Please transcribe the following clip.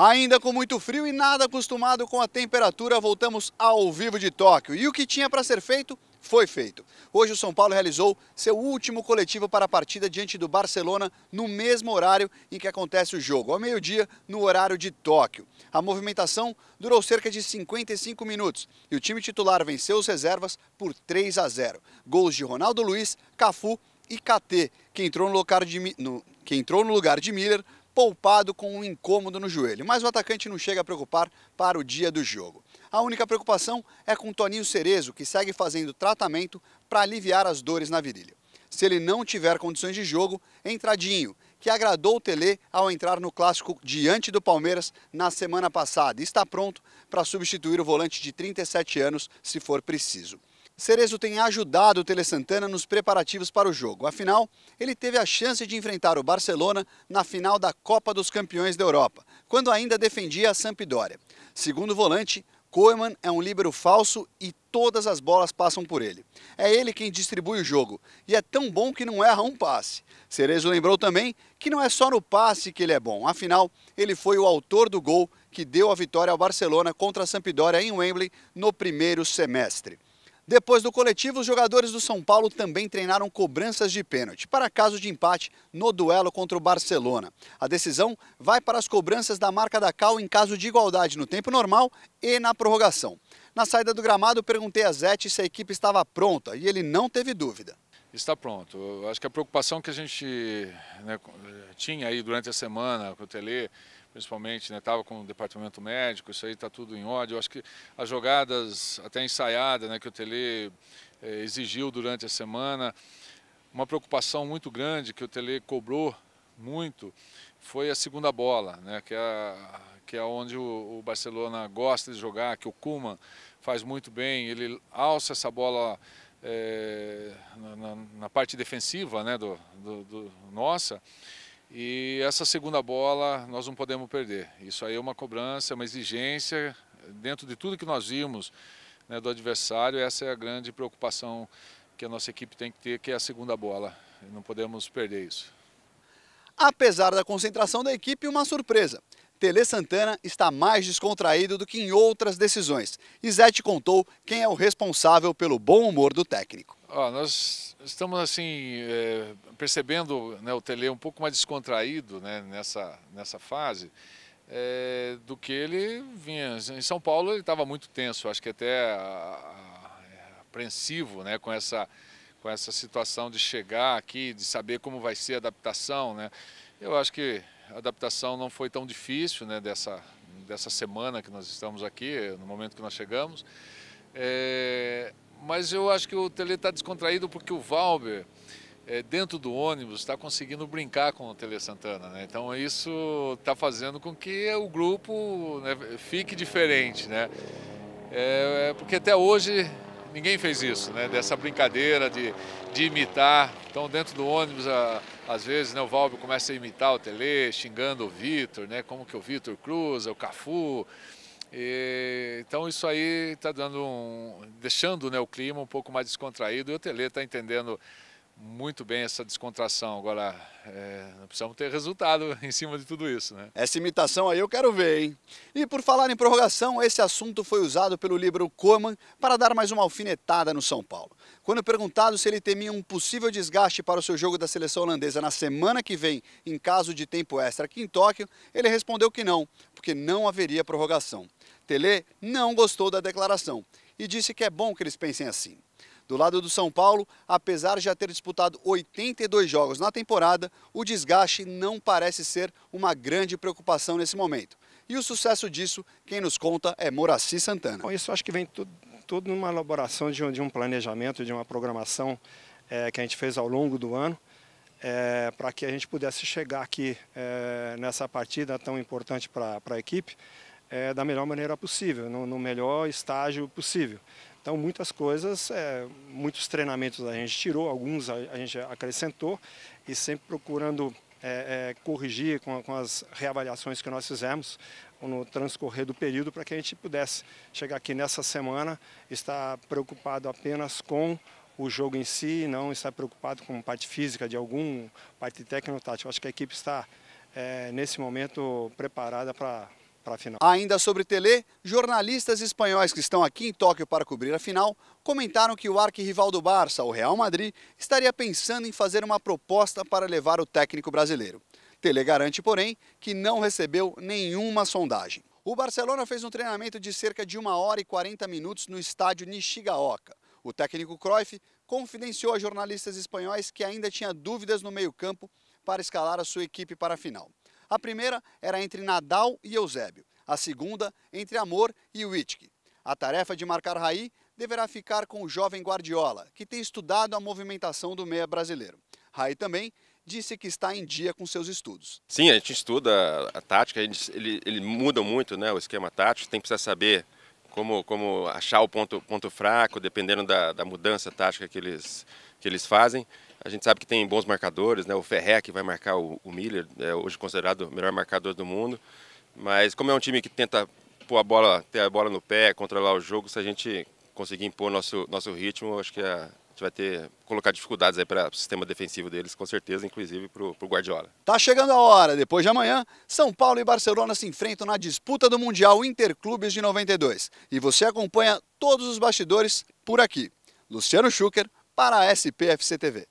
Ainda com muito frio e nada acostumado com a temperatura, voltamos ao vivo de Tóquio. E o que tinha para ser feito foi feito. Hoje o São Paulo realizou seu último coletivo para a partida diante do Barcelona no mesmo horário em que acontece o jogo, ao meio-dia no horário de Tóquio. A movimentação durou cerca de 55 minutos e o time titular venceu os reservas por 3 a 0. Gols de Ronaldo Luiz, Cafu e KT, que entrou no lugar de, no, que entrou no lugar de Miller poupado com um incômodo no joelho, mas o atacante não chega a preocupar para o dia do jogo. A única preocupação é com Toninho Cerezo, que segue fazendo tratamento para aliviar as dores na virilha. Se ele não tiver condições de jogo, entradinho, que agradou o Tele ao entrar no clássico diante do Palmeiras na semana passada e está pronto para substituir o volante de 37 anos se for preciso. Cerezo tem ajudado o Tele Santana nos preparativos para o jogo. Afinal, ele teve a chance de enfrentar o Barcelona na final da Copa dos Campeões da Europa, quando ainda defendia a Sampdoria. Segundo o volante, Koeman é um líbero falso e todas as bolas passam por ele. É ele quem distribui o jogo e é tão bom que não erra um passe. Cerezo lembrou também que não é só no passe que ele é bom, afinal, ele foi o autor do gol que deu a vitória ao Barcelona contra a Sampdoria em Wembley no primeiro semestre. Depois do coletivo, os jogadores do São Paulo também treinaram cobranças de pênalti para caso de empate no duelo contra o Barcelona. A decisão vai para as cobranças da marca da Cal em caso de igualdade no tempo normal e na prorrogação. Na saída do gramado, perguntei a Zete se a equipe estava pronta e ele não teve dúvida. Está pronto. Eu acho que a preocupação que a gente né, tinha aí durante a semana com o Tele principalmente, né? com o departamento médico, isso aí está tudo em ordem. Eu acho que as jogadas até ensaiadas, né, que o Tele eh, exigiu durante a semana, uma preocupação muito grande que o Tele cobrou muito foi a segunda bola, né, que é que é onde o, o Barcelona gosta de jogar, que o Kuman faz muito bem, ele alça essa bola é, na, na, parte defensiva né, do, do, do nossa e essa segunda bola nós não podemos perder. Isso aí é uma cobrança, é uma exigência dentro de tudo que nós vimos né, do adversário. Essa é a grande preocupação que a nossa equipe tem que ter, que é a segunda bola. Não podemos perder isso. Apesar da concentração da equipe, uma surpresa. Tele Santana está mais descontraído do que em outras decisões. E Zete contou quem é o responsável pelo bom humor do técnico. nós estamos assim é, percebendo né, o Tele um pouco mais descontraído né, nessa, nessa fase é, do que ele vinha. Em São Paulo ele estava muito tenso, acho que até ah, ah, apreensivo né, com, essa, com essa situação de chegar aqui, de saber como vai ser a adaptação. Né. Eu acho que a adaptação não foi tão difícil né, dessa, dessa semana que nós estamos aqui, no momento que nós chegamos. É, mas eu acho que o Tele está descontraído porque o Valber, é, dentro do ônibus, está conseguindo brincar com o Tele Santana. Né? Então isso está fazendo com que o grupo né, fique diferente. Né? É, é, porque até hoje ninguém fez isso, né? dessa brincadeira de, de imitar. Então dentro do ônibus, a, às vezes, né, o Valber começa a imitar o Tele, xingando o Vitor, né? como que o Vitor cruza, o Cafu. E, então isso aí está dando um, deixando né, o clima um pouco mais descontraído e o Tele está entendendo muito bem essa descontração. Agora, é, precisamos ter resultado em cima de tudo isso, né? Essa imitação aí eu quero ver, hein? E por falar em prorrogação, esse assunto foi usado pelo livro Coman para dar mais uma alfinetada no São Paulo. Quando perguntado se ele temia um possível desgaste para o seu jogo da seleção holandesa na semana que vem, em caso de tempo extra aqui em Tóquio, ele respondeu que não, porque não haveria prorrogação. Tele não gostou da declaração e disse que é bom que eles pensem assim. Do lado do São Paulo, apesar de já ter disputado 82 jogos na temporada, o desgaste não parece ser uma grande preocupação nesse momento. E o sucesso disso, quem nos conta é Moraci Santana. Bom, isso acho que vem tudo, tudo numa elaboração de um, de um planejamento, de uma programação é, que a gente fez ao longo do ano, é, para que a gente pudesse chegar aqui é, nessa partida tão importante para a equipe é, da melhor maneira possível, no, no, melhor estágio possível. Então, muitas coisas, é, muitos treinamentos a gente tirou, alguns a, a gente acrescentou e sempre procurando é, é, corrigir com, com as reavaliações que nós fizemos no transcorrer do período para que a gente pudesse chegar aqui nessa semana, estar preocupado apenas com o jogo em si, não estar preocupado com parte física de algum, parte técnico-tática. Acho que a equipe está, é, nesse momento, preparada para para a final. Ainda sobre Tele, jornalistas espanhóis que estão aqui em Tóquio para cobrir a final comentaram que o arquirrival do Barça, o Real Madrid, estaria pensando em fazer uma proposta para levar o técnico brasileiro. Tele garante, porém, que não recebeu nenhuma sondagem. O Barcelona fez um treinamento de cerca de 1 hora e 40 minutos no estádio Nishigaoka. O técnico Cruyff confidenciou a jornalistas espanhóis que ainda tinha dúvidas no meio-campo para escalar a sua equipe para a final. A primeira era entre Nadal e Eusébio, a segunda entre Amor e Wittig. A tarefa de marcar Raí deverá ficar com o jovem Guardiola, que tem estudado a movimentação do meia brasileiro. Raí também disse que está em dia com seus estudos. Sim, a gente estuda a tática, gente, ele, ele muda muito né, o esquema tático, tem que precisar saber como, como achar o ponto, ponto fraco, dependendo da, da mudança tática que eles, que eles fazem. A gente sabe que tem bons marcadores, né? O Ferré que vai marcar o, o Miller, é hoje considerado o melhor marcador do mundo. Mas como é um time que tenta pôr a bola, ter a bola no pé, controlar o jogo, se a gente conseguir impor nosso nosso ritmo, acho que a, gente vai ter colocar dificuldades aí para o sistema defensivo deles, com certeza, inclusive para o Guardiola. Tá chegando a hora, depois de amanhã, São Paulo e Barcelona se enfrentam na disputa do Mundial Interclubes de 92. E você acompanha todos os bastidores por aqui. Luciano Schucker para a SPFC TV.